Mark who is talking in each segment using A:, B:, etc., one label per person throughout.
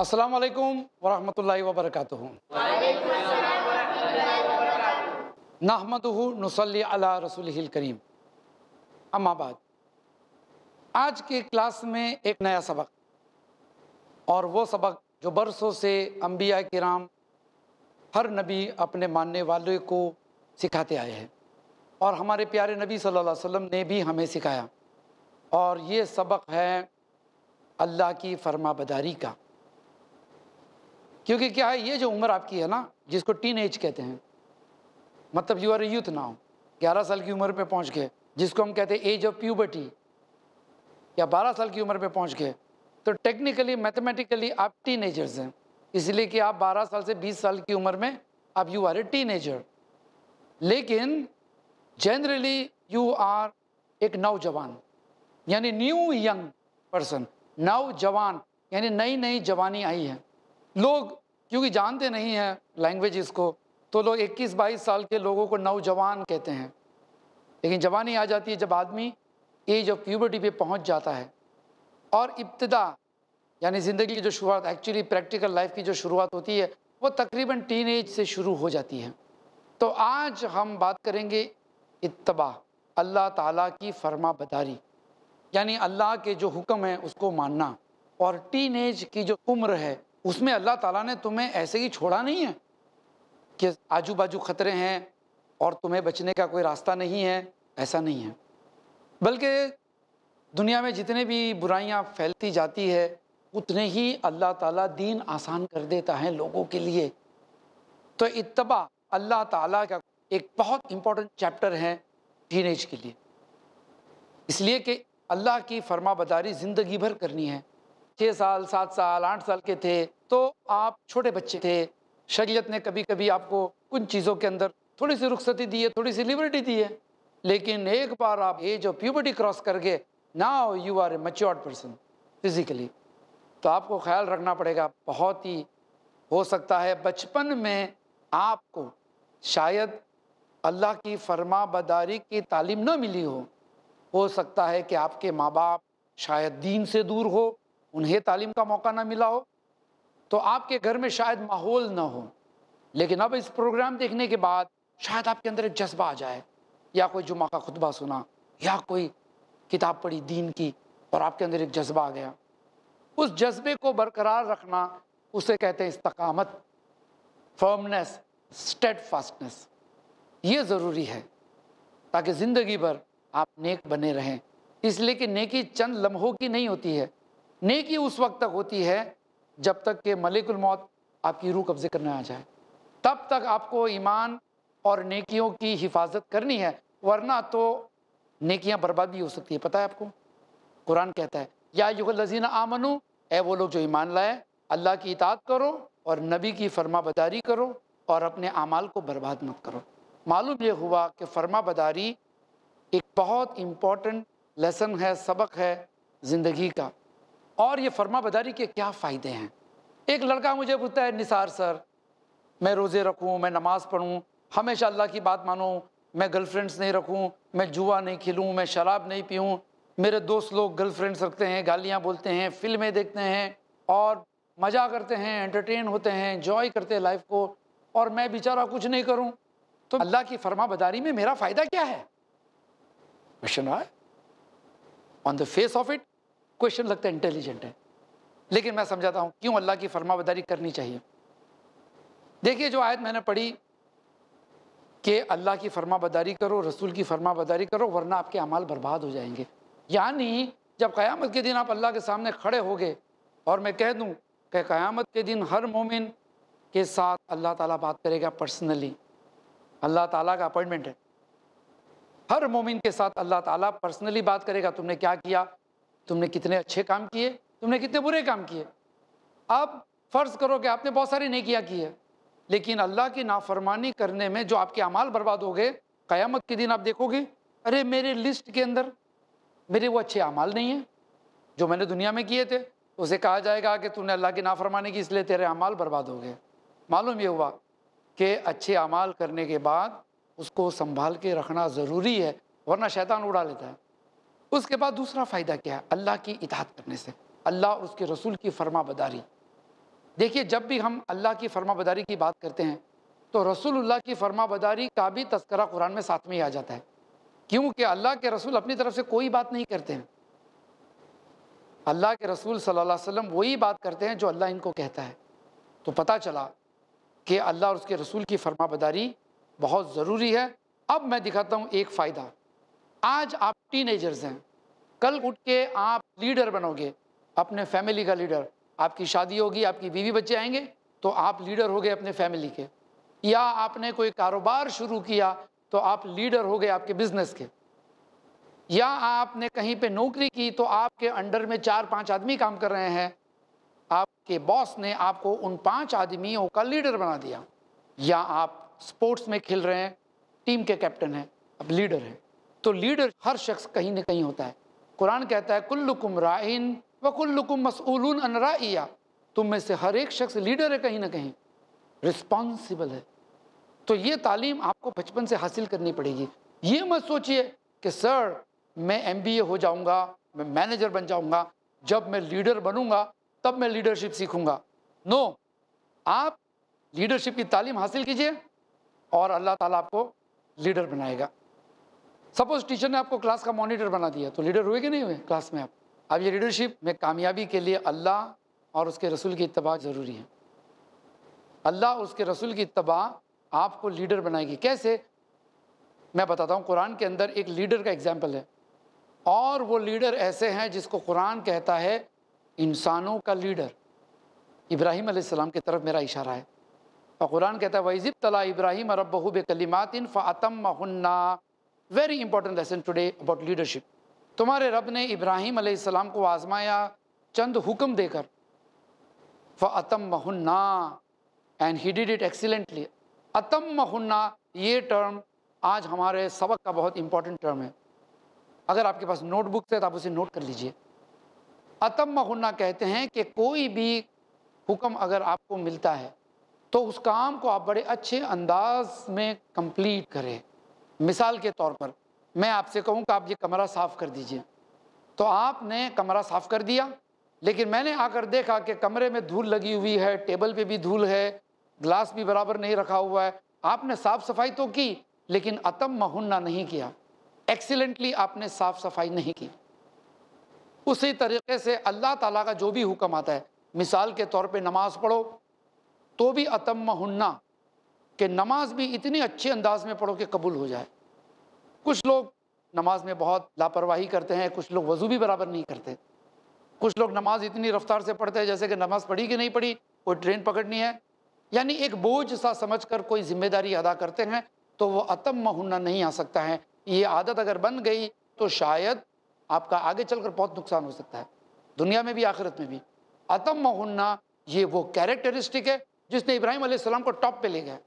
A: अस्सलाम वालेकुम वरहमतुल्लाहि बरकातुहू नहमदुहू नुसल्ली अला रसूल करीम बाद आज के क्लास में एक नया सबक और वो सबक जो बरसों से अम्बिया किराम हर नबी अपने मानने वाले को सिखाते आए हैं और हमारे प्यारे नबी सल्लल्लाहु अलैहि वसल्लम ने भी हमें सिखाया और ये सबक है अल्लाह की फरमाबदारी का क्योंकि क्या है ये जो उम्र आपकी है ना जिसको टीन एज कहते हैं मतलब यू आर यूथ नाउ ग्यारह साल की उम्र पर पहुंच गए जिसको हम कहते हैं एज ऑफ प्यूबर्टी या बारह साल की उम्र पर पहुंच गए तो टेक्निकली मैथमेटिकली आप टीन एजर्स हैं इसलिए कि आप बारह साल से बीस साल की उम्र में आप you are a teenager लेकिन जनरली यू आर एक नौजवान यानी न्यू यंग पर्सन नौजवान यानी नई नई जवानी आई है लोग क्योंकि जानते नहीं हैं लैंग्वेज इसको तो लोग 21-22 साल के लोगों को नौजवान कहते हैं लेकिन जवानी आ जाती है जब आदमी एज ऑफ प्यूबर्टी पे पहुंच जाता है और इब्तदा यानी ज़िंदगी की जो शुरुआत एक्चुअली प्रैक्टिकल लाइफ की जो शुरुआत होती है वो तकरीबन टीन से शुरू हो जाती है तो आज हम बात करेंगे इतबा अल्लाह ताला की फर्मा बदारी यानी अल्लाह के जो हुक्म है उसको मानना और टीन की जो उम्र है उसमें अल्लाह ताला ने तुम्हें ऐसे ही छोड़ा नहीं है कि आजू बाजू खतरे हैं और तुम्हें बचने का कोई रास्ता नहीं है ऐसा नहीं है बल्कि दुनिया में जितने भी बुराइयां फैलती जाती है उतने ही अल्लाह ताला दीन आसान कर देता है लोगों के लिए तो इतबा अल्लाह ताला का एक बहुत इम्पोर्टेंट चैप्टर है टीनेज के लिए इसलिए कि अल्लाह की फर्मा बदारी ज़िंदगी भर करनी है छः साल सात साल आठ साल के थे तो आप छोटे बच्चे थे शरीयत ने कभी कभी आपको उन चीज़ों के अंदर थोड़ी सी रुखसती दी है थोड़ी सी लिबर्टी दी है लेकिन एक बार आप एज जो प्यूबर्टी क्रॉस कर गए ना you are a matured person physically तो आपको ख्याल रखना पड़ेगा बहुत ही हो सकता है बचपन में आपको शायद अल्लाह की फरमा बदारी की तालीम ना मिली हो हो सकता है कि आपके माँ बाप शायद दीन से दूर हो उन्हें तालीम का मौका ना मिला हो तो आपके घर में शायद माहौल ना हो लेकिन अब इस प्रोग्राम देखने के बाद शायद आपके अंदर एक जज्बा आ जाए या कोई जुमा का खुतबा सुना या कोई किताब पढ़ी दीन की और आपके अंदर एक जज्बा आ गया उस जज्बे को बरकरार रखना उसे कहते हैं इस्तकामत फर्मनेस स्टेडफास्टनेस ये ज़रूरी है ताकि ज़िंदगी भर आप नेक बने रहें इसलिए कि नेकी चंद लम्हों की नहीं होती है नेकी उस वक्त तक होती है जब तक के मलिकुल मौत आपकी रूह कब्ज़े करने आ जाए तब तक आपको ईमान और नेकियों की हिफाजत करनी है वरना तो नेकियां बर्बाद भी हो सकती है पता है आपको कुरान कहता है या लजीन आमनू ए वो लोग जो ईमान लाए अल्लाह की इताद करो और नबी की फरमा बदारी करो और अपने अमाल को बर्बाद मत करो मालूम ये हुआ कि फरमा बदारी एक बहुत इम्पॉर्टेंट लेसन है सबक है ज़िंदगी का और ये फर्मा बदारी के क्या फ़ायदे हैं एक लड़का मुझे पूछता है निसार सर मैं रोज़े रखूँ मैं नमाज़ पढ़ूँ हमेशा अल्लाह की बात मानूँ मैं गर्लफ्रेंड्स नहीं रखूँ मैं जुआ नहीं खिलूँ मैं शराब नहीं पीऊँ मेरे दोस्त लोग गर्लफ्रेंड्स रखते हैं गालियाँ बोलते हैं फिल्में देखते हैं और मज़ा करते हैं एंटरटेन होते हैं इंजॉय करते हैं लाइफ को और मैं बेचारा कुछ नहीं करूँ तो अल्लाह की फर्मा बदारी में मेरा फ़ायदा क्या है question on the face of it question लगता है इंटेलिजेंट है लेकिन मैं समझाता हूँ क्यों अल्लाह की फरमाबदारी करनी चाहिए देखिए जो आयत मैंने पढ़ी कि अल्लाह की फरमाबदारी करो रसूल की फरमाबदारी करो वरना आपके अमाल बर्बाद हो जाएंगे यानी जब क़यामत के दिन आप अल्लाह के सामने खड़े गए और मैं कह दूँ कि क़यामत के दिन हर मोमिन के साथ अल्लाह ताला बात करेगा पर्सनली अल्लाह ताला का अपॉइंटमेंट है हर मोमिन के साथ अल्लाह ताला पर्सनली बात करेगा तुमने क्या किया तुमने कितने अच्छे काम किए तुमने कितने बुरे काम किए अब फ़र्ज़ करो कि आपने बहुत सारी नेकियाँ की है लेकिन अल्लाह की नाफरमानी करने में जो आपके अमाल बर्बाद हो गए क़यामत के दिन आप देखोगे अरे मेरे लिस्ट के अंदर मेरे वो अच्छे अमाल नहीं हैं जो मैंने दुनिया में किए थे उसे कहा जाएगा कि तूने अल्लाह की नाफरमानी की इसलिए तेरे अमाल बर्बाद हो गए मालूम ये हुआ कि अच्छे अमाल करने के बाद उसको संभाल के रखना ज़रूरी है वरना शैतान उड़ा लेता है उसके बाद दूसरा फ़ायदा क्या है अल्लाह की इतात करने से अल्लाह और उसके रसूल की फरमा बदारी देखिए जब भी हम अल्लाह की फरमा बदारी की बात करते हैं तो रसूलुल्लाह की फरमा बदारी का भी तस्करा कुरान में साथ में ही आ जाता है क्योंकि अल्लाह के रसूल अपनी तरफ से कोई बात नहीं करते हैं अल्लाह के रसूल सल्ला वसम वही बात करते हैं जो अल्लाह इनको कहता है तो पता चला कि अल्लाह और उसके रसूल की फरमा बदारी बहुत ज़रूरी है अब मैं दिखाता हूँ एक फ़ायदा आज आप टीनेजर्स हैं कल उठ के आप लीडर बनोगे अपने फैमिली का लीडर आपकी शादी होगी आपकी बीवी बच्चे आएंगे तो आप लीडर हो गए अपने फैमिली के या आपने कोई कारोबार शुरू किया तो आप लीडर हो गए आपके बिजनेस के या आपने कहीं पे नौकरी की तो आपके अंडर में चार पांच आदमी काम कर रहे हैं आपके बॉस ने आपको उन पांच आदमियों का लीडर बना दिया या आप स्पोर्ट्स में खेल रहे हैं टीम के कैप्टन हैं अब लीडर हैं तो लीडर हर शख्स कहीं ना कहीं होता है कुरान कहता है कुल्लुकुम राइन व कुल्लुकुम मसूल अनराइया तुम में से हर एक शख्स लीडर है कहीं ना कहीं रिस्पॉन्सिबल है तो ये तालीम आपको बचपन से हासिल करनी पड़ेगी ये मत सोचिए कि सर मैं एम हो जाऊँगा मैं मैनेजर बन जाऊँगा जब मैं लीडर बनूँगा तब मैं लीडरशिप सीखूँगा नो आप लीडरशिप की तालीम हासिल कीजिए और अल्लाह ताला आपको लीडर बनाएगा सपोज टीचर ने आपको क्लास का मॉनिटर बना दिया तो लीडर हुए कि नहीं हुए क्लास में आप अब ये लीडरशिप में कामयाबी के लिए अल्लाह और उसके रसूल की इतबा ज़रूरी है अल्लाह और उसके रसूल की इतबा आपको लीडर बनाएगी कैसे मैं बताता हूँ कुरान के अंदर एक लीडर का एग्जाम्पल है और वो लीडर ऐसे हैं जिसको कुरान कहता है इंसानों का लीडर इब्राहिम आसमाम की तरफ मेरा इशारा है और कुरान कहता है वज़ब तला इब्राहिम रबहू बकलीमातिन फ़ातम very important lesson today about leadership तुम्हारे रब ने इब्राहिम अलैहिस्सलाम को आजमाया चंद हुक्म देकर फ अतम महुन्ना and he did it excellently अतम महुन्ना ये टर्म आज हमारे सबक का बहुत इंपॉर्टेंट टर्म है अगर आपके पास नोटबुक है तो आप उसे नोट कर लीजिए अतम महुन्ना कहते हैं कि कोई भी हुक्म अगर आपको मिलता है तो उस काम को आप बड़े अच्छे अंदाज में कंप्लीट करें मिसाल के तौर पर मैं आपसे कहूँ कि आप ये कमरा साफ़ कर दीजिए तो आपने कमरा साफ़ कर दिया लेकिन मैंने आकर देखा कि कमरे में धूल लगी हुई है टेबल पे भी धूल है ग्लास भी बराबर नहीं रखा हुआ है आपने साफ़ सफाई तो की लेकिन अतम महुन्ना नहीं किया एक्सीलेंटली आपने साफ़ सफाई नहीं की उसी तरीके से अल्लाह ताला का जो भी हुक्म आता है मिसाल के तौर पे नमाज़ पढ़ो तो भी अतम महुन्ना कि नमाज भी इतने अच्छे अंदाज में पढ़ो कि कबूल हो जाए कुछ लोग नमाज में बहुत लापरवाही करते हैं कुछ लोग वज़ू भी बराबर नहीं करते कुछ लोग नमाज इतनी रफ्तार से पढ़ते हैं जैसे कि नमाज पढ़ी कि नहीं पढ़ी कोई ट्रेन पकड़नी है यानी एक बोझ सा समझ कर कोई जिम्मेदारी अदा करते हैं तो वह अतम महुना नहीं आ सकता है ये आदत अगर बन गई तो शायद आपका आगे चलकर बहुत नुकसान हो सकता है दुनिया में भी आखिरत में भी अतम होना ये वो कैरेक्टरिस्टिक है जिसने इब्राहिम आसमाम को टॉप पे ले गया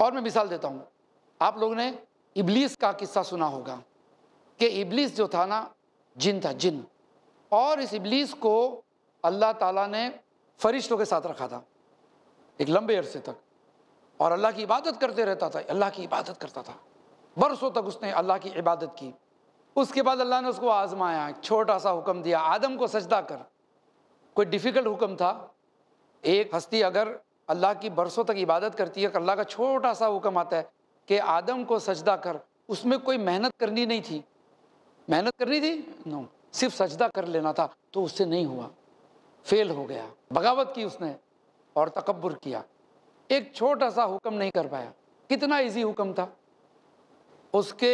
A: और मैं मिसाल देता हूँ आप लोगों ने इबलीस का किस्सा सुना होगा कि इबलीस जो था ना जिन था जिन और इस इबलीस को अल्लाह ताला ने फरिश्तों के साथ रखा था एक लंबे अरसे तक और अल्लाह की इबादत करते रहता था अल्लाह की इबादत करता था बरसों तक उसने अल्लाह की इबादत की उसके बाद अल्लाह ने उसको आजमाया छोटा सा हुक्म दिया आदम को सजदा कर कोई डिफ़िकल्ट हुक्म था एक हस्ती अगर अल्लाह की बरसों तक इबादत करती है अल्लाह का छोटा सा हुक्म आता है कि आदम को सजदा कर उसमें कोई मेहनत करनी नहीं थी मेहनत करनी थी नो सिर्फ सजदा कर लेना था तो उससे नहीं हुआ फेल हो गया बगावत की उसने और तकबर किया एक छोटा सा हुक्म नहीं कर पाया कितना ईजी हुक्म था उसके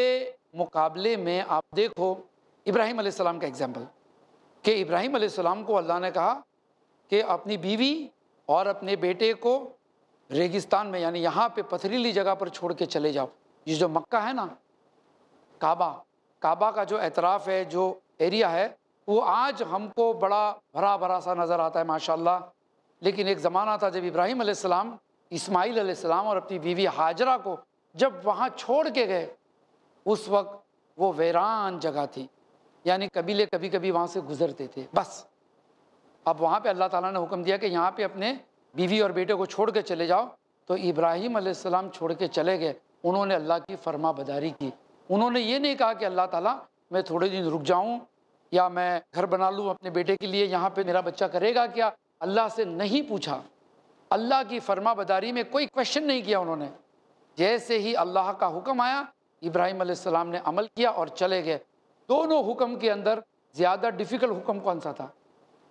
A: मुकाबले में आप देखो इब्राहिम आसमाम का एग्ज़ाम्पल कि इब्राहिम आसमाम को अल्लाह ने कहा कि अपनी बीवी और अपने बेटे को रेगिस्तान में यानी यहाँ पे पथरीली जगह पर छोड़ के चले जाओ ये जो मक्का है ना काबा काबा का जो एतराफ़ है जो एरिया है वो आज हमको बड़ा भरा भरा सा नज़र आता है माशाल्लाह लेकिन एक ज़माना था जब इब्राहिम आसमाम इस्माइल आसमाम और अपनी बीवी हाजरा को जब वहाँ छोड़ के गए उस वक्त वो वैरान जगह थी यानी कबीले कभी कभी वहाँ से गुज़रते थे बस अब वहाँ पे अल्लाह ताला ने हुक्म दिया कि यहाँ पे अपने बीवी और बेटे को छोड़ के चले जाओ तो इब्राहिम आसमाम छोड़ के चले गए उन्होंने अल्लाह की फरमा बदारी की उन्होंने ये नहीं कहा कि अल्लाह ताला मैं थोड़े दिन रुक जाऊँ या मैं घर बना लूँ अपने बेटे के लिए यहाँ पर मेरा बच्चा करेगा क्या अल्लाह से नहीं पूछा अल्लाह की फरमा बदारी में कोई क्वेश्चन नहीं किया उन्होंने जैसे ही अल्लाह का हुक्म आया इब्राहिम सलाम ने अमल किया और चले गए दोनों हुक्म के अंदर ज़्यादा डिफ़िकल्ट हुक्म कौन सा था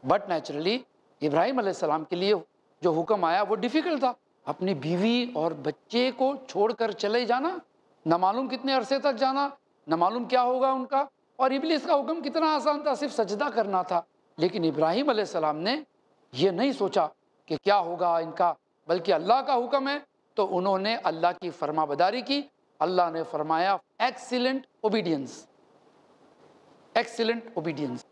A: बट नेचुरली इब्राहिम सलाम के लिए जो हुक्म आया वो डिफ़िकल्ट था अपनी बीवी और बच्चे को छोड़कर चले जाना न मालूम कितने अरसे तक जाना न मालूम क्या होगा उनका और इबलीस का हुक्म कितना आसान था सिर्फ सजदा करना था लेकिन इब्राहिम सलाम ने यह नहीं सोचा कि क्या होगा इनका बल्कि अल्लाह का हुक्म है तो उन्होंने अल्लाह की फरमाबदारी की अल्लाह ने फरमाया एक्सीलेंट ओबीडियंस एक्सीलेंट ओबीडियंस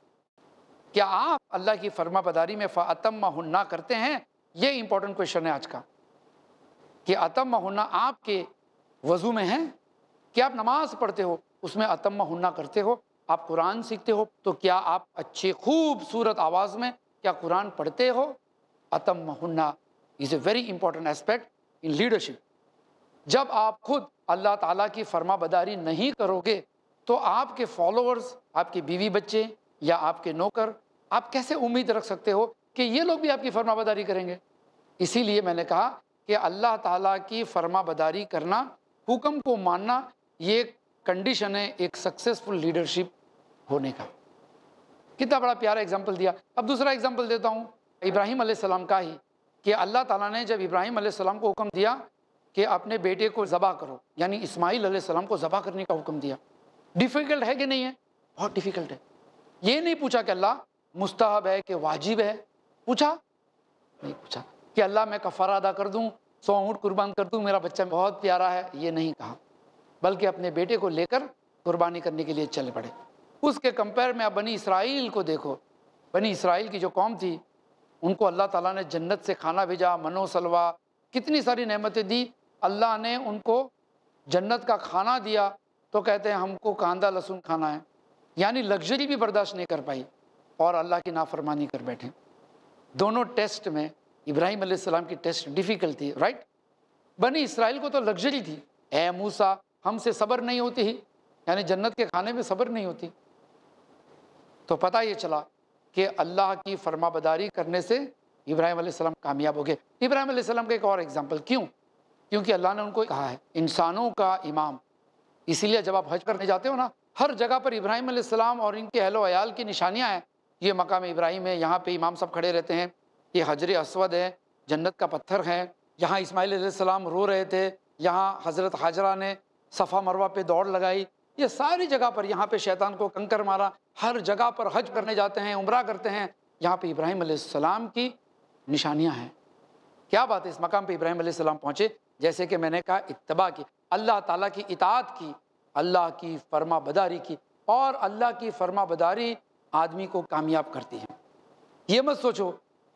A: क्या आप अल्लाह की फर्मा बदारी में फ़ातम महुन्ना करते हैं ये इंपॉर्टेंट क्वेश्चन है आज का कि अतम महुन्ना आपके वज़ू में है कि आप नमाज पढ़ते हो उसमें अतम महुन्ना करते हो आप कुरान सीखते हो तो क्या आप अच्छे खूबसूरत आवाज़ में क्या कुरान पढ़ते हो अतम महुन्ना is a very important aspect in leadership जब आप खुद अल्लाह ताला की फर्मा बदारी नहीं करोगे तो आपके फॉलोअर्स आपके बीवी बच्चे या आपके नौकर आप कैसे उम्मीद रख सकते हो कि ये लोग भी आपकी फर्माबदारी करेंगे इसीलिए मैंने कहा कि अल्लाह ताला की फर्माबदारी करना हुक्म को मानना ये कंडीशन है एक सक्सेसफुल लीडरशिप होने का कितना बड़ा प्यारा एग्जाम्पल दिया अब दूसरा एग्जाम्पल देता हूँ इब्राहिम आसमाम का ही कि अल्लाह ताला ने जब इब्राहिम आसमाम को हुक्म दिया कि अपने बेटे को ज़बा करो यानी इस्माईल आसमाम को ज़बा करने का हुक्म दिया डिफ़िकल्ट है कि नहीं है बहुत डिफ़िकल्ट है ये नहीं पूछा कि अल्लाह मुस्तहब है कि वाजिब है पूछा नहीं पूछा कि अल्लाह मैं कफारा अदा कर दूँ सौ ऊँट कुर्बान कर दूँ मेरा बच्चा बहुत प्यारा है ये नहीं कहा बल्कि अपने बेटे को लेकर कुर्बानी करने के लिए चल पड़े उसके कंपेयर में आप बनी इसराइल को देखो बनी इसराइल की जो कौम थी उनको अल्लाह ताला ने जन्नत से खाना भेजा मनो सलवा कितनी सारी नेमतें दी अल्लाह ने उनको जन्नत का खाना दिया तो कहते हैं हमको कांदा लहसुन खाना है यानी लग्जरी भी बर्दाश्त नहीं कर पाई और अल्लाह की नाफरमानी कर बैठे दोनों टेस्ट में इब्राहिम आसमाम की टेस्ट डिफ़िकल्ट थी राइट बनी इसराइल को तो लग्जरी थी ए मूसा हमसे सब्र नहीं होती ही यानी जन्नत के खाने में सब्र नहीं होती तो पता ये चला कि अल्लाह की फरमाबदारी करने से इब्राहिम आसमाम कामयाब हो गए इब्राहिम आसमाम का एक और एग्ज़ाम्पल क्यों क्योंकि अल्लाह ने उनको कहा है इंसानों का इमाम इसीलिए जब आप हज करने जाते हो ना हर जगह पर इब्राहिम सलाम और इनके अहलो अयाल की निशानियाँ हैं ये मकाम इब्राहिम है यहाँ पे इमाम साहब खड़े रहते हैं ये हजर असवद है जन्नत का पत्थर है यहाँ इसमाईल सलाम रो रहे थे यहाँ हज़रत हाजरा ने सफ़ा मरवा पे दौड़ लगाई ये सारी जगह पर यहाँ पे शैतान को कंकर मारा हर जगह पर हज करने जाते हैं उम्र करते हैं यहाँ पे इब्राहिम सलाम की निशानियाँ हैं क्या बात है इस मकाम पे इब्राहिम सलाम पहुँचे जैसे कि मैंने कहा इतबा की अल्लाह ताला की इतात की अल्लाह की फर्मा बदारी की और अल्लाह की फर्मा बदारी आदमी को कामयाब करती है ये मत सोचो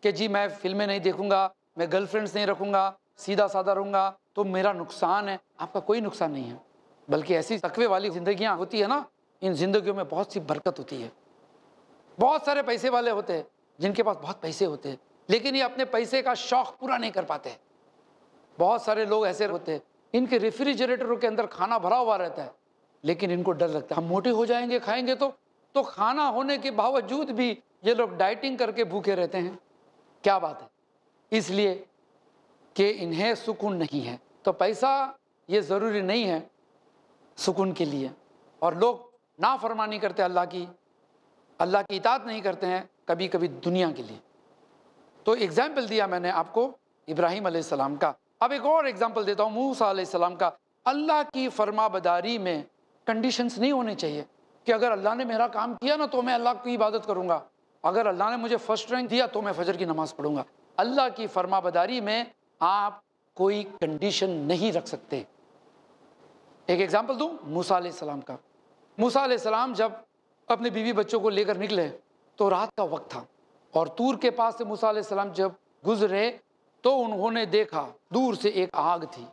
A: कि जी मैं फिल्में नहीं देखूँगा मैं गर्लफ्रेंड्स नहीं रखूँगा सीधा साधा रहूँगा तो मेरा नुकसान है आपका कोई नुकसान नहीं है बल्कि ऐसी तकवे वाली ज़िंदगियाँ होती है ना इन जिंदगियों में बहुत सी बरकत होती है बहुत सारे पैसे वाले होते हैं जिनके पास बहुत पैसे होते हैं लेकिन ये अपने पैसे का शौक पूरा नहीं कर पाते बहुत सारे लोग ऐसे होते हैं इनके रेफ्रिजरेटरों के अंदर खाना भरा हुआ रहता है लेकिन इनको डर लगता है हम मोटे हो जाएंगे खाएंगे तो तो खाना होने के बावजूद भी ये लोग डाइटिंग करके भूखे रहते हैं क्या बात है इसलिए कि इन्हें सुकून नहीं है तो पैसा ये ज़रूरी नहीं है सुकून के लिए और लोग नाफरमानी करते अल्लाह की अल्लाह की इतात नहीं करते हैं कभी कभी दुनिया के लिए तो एग्ज़ाम्पल दिया मैंने आपको इब्राहिम आसमाम का अब एक और एग्ज़ाम्पल देता हूँ मूसा सलाम का अल्लाह की फरमाबदारी में कंडीशंस नहीं होने चाहिए कि अगर अल्लाह ने मेरा काम किया ना तो मैं अल्लाह की इबादत करूँगा अगर अल्लाह ने मुझे फर्स्ट रैंक दिया तो मैं फजर की नमाज़ पढ़ूँगा अल्लाह की फरमाबदारी में आप कोई कंडीशन नहीं रख सकते एक एग्ज़ाम्पल दूँ मूसा सलाम का मूसा सलाम जब अपने बीवी बच्चों को लेकर निकले तो रात का वक्त था और तूर के पास से मूसा सलाम जब गुजरे तो उन्होंने देखा दूर से एक आग थी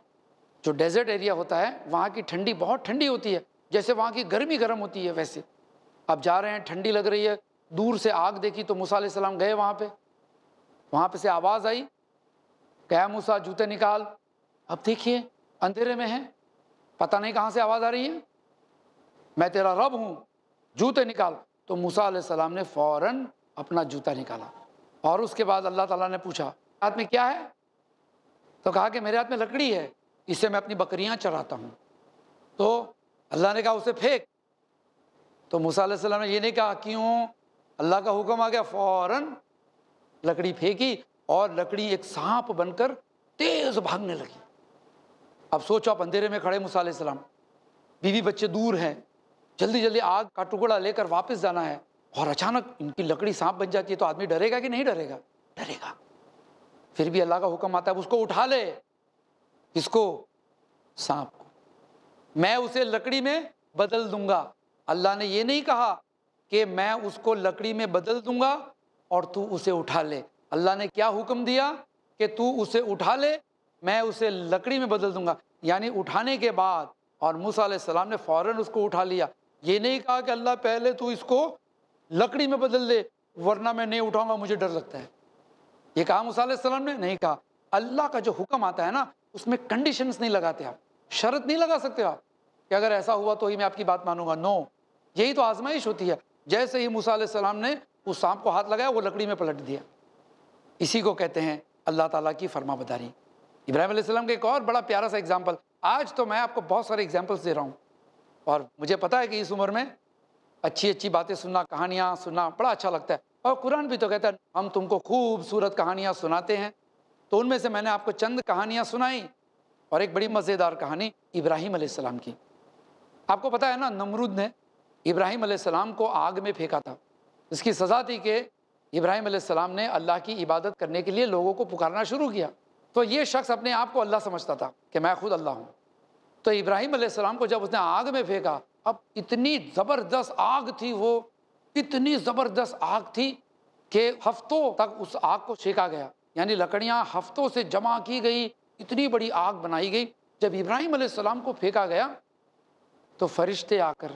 A: जो डेजर्ट एरिया होता है वहाँ की ठंडी बहुत ठंडी होती है जैसे वहाँ की गर्मी गर्म होती है वैसे अब जा रहे हैं ठंडी लग रही है दूर से आग देखी तो मूसा सलाम गए वहाँ पे वहाँ पे से आवाज़ आई क्या मूसा जूते निकाल अब देखिए अंधेरे में है पता नहीं कहाँ से आवाज़ आ रही है मैं तेरा रब हूँ जूते निकाल तो मूसा सलाम ने फ़ौर अपना जूता निकाला और उसके बाद अल्लाह ताला ने पूछा हाथ में क्या है तो कहा कि मेरे हाथ में लकड़ी है इससे मैं अपनी बकरियाँ चराता हूँ तो अल्लाह ने कहा उसे फेंक तो मूसा ने ये नहीं कहा क्यों अल्लाह का हुक्म आ गया फ़ौरन लकड़ी फेंकी और लकड़ी एक सांप बनकर तेज़ भागने लगी अब सोचो आप अंधेरे में खड़े मूसा बीवी बच्चे दूर हैं जल्दी जल्दी आग का टुकड़ा लेकर वापस जाना है और अचानक इनकी लकड़ी सांप बन जाती है तो आदमी डरेगा कि नहीं डरेगा डरेगा फिर भी अल्लाह का हुक्म आता है उसको उठा ले इसको सांप मैं उसे लकड़ी में बदल दूंगा अल्लाह ने ये नहीं कहा कि मैं उसको लकड़ी में बदल दूंगा और तू उसे उठा ले अल्लाह ने क्या हुक्म दिया कि तू उसे उठा ले मैं उसे लकड़ी में बदल दूंगा यानी उठाने के बाद और मूसा सलाम ने फ़ौर उसको उठा लिया ये नहीं कहा कि अल्लाह पहले तू इसको लकड़ी में बदल दे वरना मैं नहीं उठाऊंगा मुझे डर लगता है ये कहा मूसा सलाम ने नहीं कहा अल्लाह का जो हुक्म आता है ना उसमें कंडीशंस नहीं लगाते आप शर्त नहीं लगा सकते आप कि अगर ऐसा हुआ तो ही मैं आपकी बात मानूंगा नो यही तो आजमाइश होती है जैसे ही मूसा सलाम ने उस सांप को हाथ लगाया वो लकड़ी में पलट दिया इसी को कहते हैं अल्लाह ताला की फरमा बदारी इब्राहिम सलाम का एक और बड़ा प्यारा सा एग्जाम्पल आज तो मैं आपको बहुत सारे एग्जाम्पल्स दे रहा हूँ और मुझे पता है कि इस उम्र में अच्छी अच्छी बातें सुनना कहानियाँ सुनना बड़ा अच्छा लगता है और कुरान भी तो कहता है हम तुमको खूबसूरत कहानियाँ सुनाते हैं तो उनमें से मैंने आपको चंद कहानियाँ सुनाई और एक बड़ी मज़ेदार कहानी इब्राहिम आसमाम की आपको पता है ना नमरूद ने इब्राहिम आसमाम को आग में फेंका था इसकी सज़ा थी कि इब्राहिम आसमाम ने अल्लाह की इबादत करने के लिए लोगों को पुकारना शुरू किया तो ये शख्स अपने आप को अल्लाह समझता था कि मैं खुद अल्लाह हूँ तो इब्राहिम आसमाम को जब उसने आग में फेंका अब इतनी ज़बरदस्त आग थी वो इतनी ज़बरदस्त आग थी कि हफ्तों तक उस आग को छेका गया यानी लकड़ियाँ हफ्तों से जमा की गई इतनी बड़ी आग बनाई गई जब इब्राहिम आसमाम को फेंका गया तो फरिश्ते आकर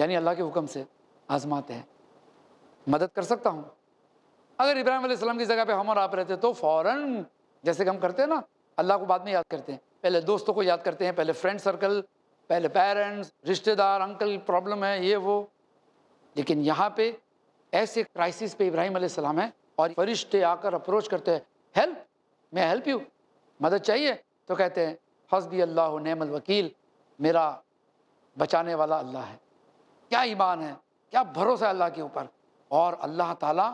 A: यानी अल्लाह के हुक्म से आजमाते हैं मदद कर सकता हूँ अगर इब्राहिम की जगह पे हम और आप रहते तो फौरन जैसे कि हम करते हैं ना अल्लाह को बाद में याद करते हैं पहले दोस्तों को याद करते हैं पहले फ्रेंड सर्कल पहले पेरेंट्स रिश्तेदार अंकल प्रॉब्लम है ये वो लेकिन यहाँ पे ऐसे क्राइसिस पे इब्राहिम आसमाम है और फरिश्ते आकर अप्रोच करते हैं हेल्प मैं हेल्प यू मदद चाहिए तो कहते हैं हसबी अल्लाह नमल वकील मेरा बचाने वाला अल्लाह है क्या ईमान है क्या भरोसा है अल्लाह के ऊपर और अल्लाह ताला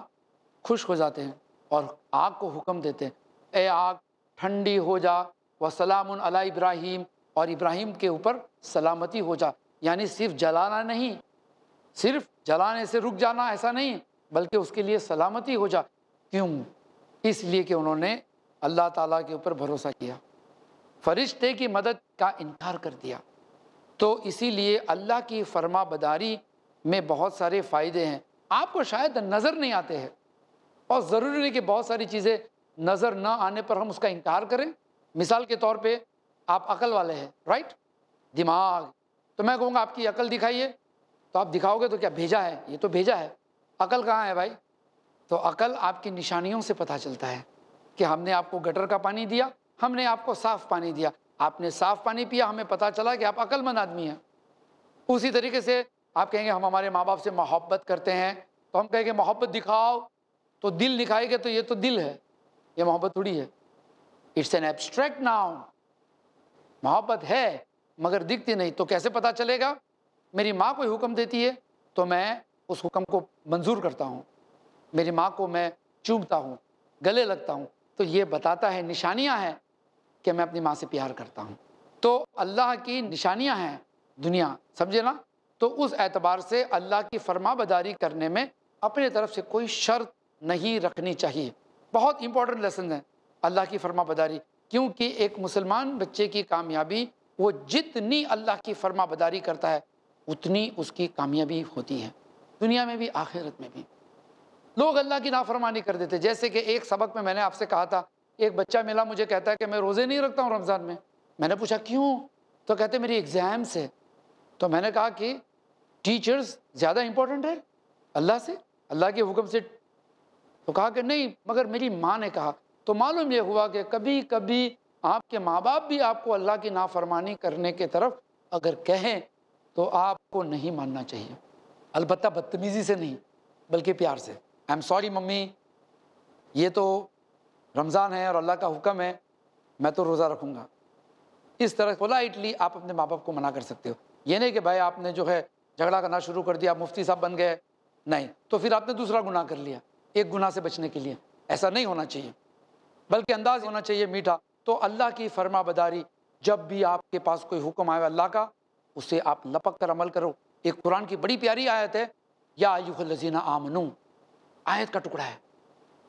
A: खुश हो जाते हैं और आग को हुक्म देते हैं ए आग ठंडी हो जा व सलाम अला इब्राहिम और इब्राहिम के ऊपर सलामती हो जा यानी सिर्फ जलाना नहीं सिर्फ जलाने से रुक जाना ऐसा नहीं बल्कि उसके लिए सलामती हो जा क्यों इसलिए कि उन्होंने अल्लाह ताला के ऊपर भरोसा किया फरिश्ते की मदद का इनकार कर दिया तो इसीलिए अल्लाह की फरमा बदारी में बहुत सारे फ़ायदे हैं आपको शायद नज़र नहीं आते हैं और ज़रूरी नहीं कि बहुत सारी चीज़ें नज़र न आने पर हम उसका इनकार करें मिसाल के तौर पे आप अकल वाले हैं राइट दिमाग तो मैं कहूँगा आपकी अकल दिखाइए तो आप दिखाओगे तो क्या भेजा है ये तो भेजा है अकल कहाँ है भाई तो अकल आपकी निशानियों से पता चलता है कि हमने आपको गटर का पानी दिया हमने आपको साफ पानी दिया आपने साफ पानी पिया हमें पता चला कि आप अक्लमंद आदमी हैं उसी तरीके से आप कहेंगे हम हमारे माँ बाप से मोहब्बत करते हैं तो हम कहेंगे मोहब्बत दिखाओ तो दिल दिखाएंगे तो ये तो दिल है ये मोहब्बत थोड़ी है इट्स एन एब्स्ट्रैक्ट नाउन मोहब्बत है मगर दिखती नहीं तो कैसे पता चलेगा मेरी माँ कोई हुक्म देती है तो मैं उस हुक्म को मंजूर करता हूँ मेरी माँ को मैं चूमता हूँ गले लगता हूँ तो ये बताता है निशानियाँ हैं कि मैं अपनी माँ से प्यार करता हूँ तो अल्लाह की निशानियाँ हैं दुनिया समझे ना तो उस एतबार से अल्लाह की फरमा बदारी करने में अपने तरफ से कोई शर्त नहीं रखनी चाहिए बहुत इंपॉर्टेंट लेसन है अल्लाह की फरमा बदारी क्योंकि एक मुसलमान बच्चे की कामयाबी वो जितनी अल्लाह की फरमा बदारी करता है उतनी उसकी कामयाबी होती है दुनिया में भी आखिरत में भी लोग अल्लाह की नाफरमानी कर देते जैसे कि एक सबक में मैंने आपसे कहा था एक बच्चा मिला मुझे कहता है कि मैं रोज़े नहीं रखता हूँ रमज़ान में मैंने पूछा क्यों तो कहते मेरी एग्जाम से तो मैंने कहा कि टीचर्स ज़्यादा इंपॉर्टेंट है अल्लाह से अल्लाह के हुक्म से तो कहा कि नहीं मगर मेरी माँ ने कहा तो मालूम यह हुआ कि कभी कभी आपके माँ बाप भी आपको अल्लाह की नाफरमानी करने के तरफ अगर कहें तो आपको नहीं मानना चाहिए अलबत् बदतमीज़ी से नहीं बल्कि प्यार से आई एम सॉरी मम्मी ये तो रमज़ान है और अल्लाह का हुक्म है मैं तो रोज़ा रखूँगा इस तरह पोलाइटली आप अपने माँ बाप को मना कर सकते हो ये नहीं कि भाई आपने जो है झगड़ा करना शुरू कर दिया मुफ्ती साहब बन गए नहीं तो फिर आपने दूसरा गुनाह कर लिया एक गुनाह से बचने के लिए ऐसा नहीं होना चाहिए बल्कि अंदाज होना चाहिए मीठा तो अल्लाह की फरमा बदारी जब भी आपके पास कोई हुक्म आए अल्लाह का उसे आप लपक कर अमल करो एक कुरान की बड़ी प्यारी आयत है या आयुख लजीना आमनू आयत का टुकड़ा है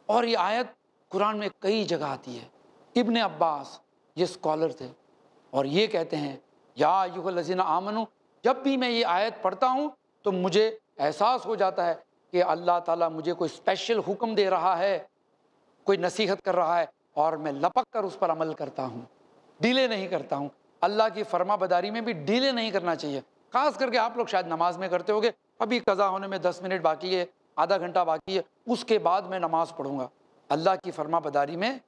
A: और ये आयत कुरान में कई जगह आती है इब्ने अब्बास ये स्कॉलर थे और ये कहते हैं या युग लजीना आमनु जब भी मैं ये आयत पढ़ता हूँ तो मुझे एहसास हो जाता है कि अल्लाह ताला मुझे कोई स्पेशल हुक्म दे रहा है कोई नसीहत कर रहा है और मैं लपक कर उस पर अमल करता हूँ डीले नहीं करता हूँ अल्लाह की फरमा बदारी में भी डीले नहीं करना चाहिए ख़ास करके आप लोग शायद नमाज में करते होगे अभी कज़ा होने में दस मिनट बाकी है आधा घंटा बाकी है उसके बाद मैं नमाज पढ़ूँगा अल्लाह की फरमा बदारी में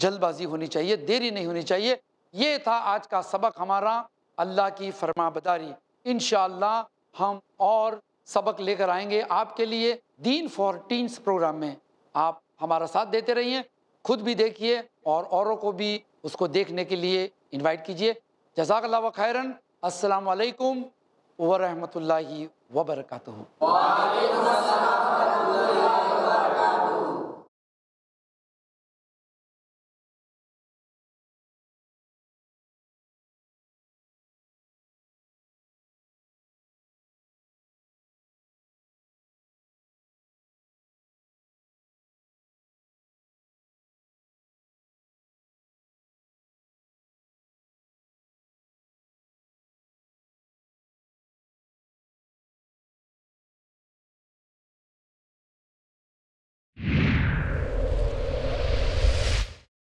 A: जल्दबाजी होनी चाहिए देरी नहीं होनी चाहिए ये था आज का सबक हमारा अल्लाह की फरमा बदारी इन हम और सबक लेकर आएंगे आपके लिए दीन फॉर टीन्स प्रोग्राम में आप हमारा साथ देते रहिए खुद भी देखिए और औरों को भी उसको देखने के लिए इनवाइट कीजिए जजाकल्ला व खैरन असलकम वरहमल वबरकू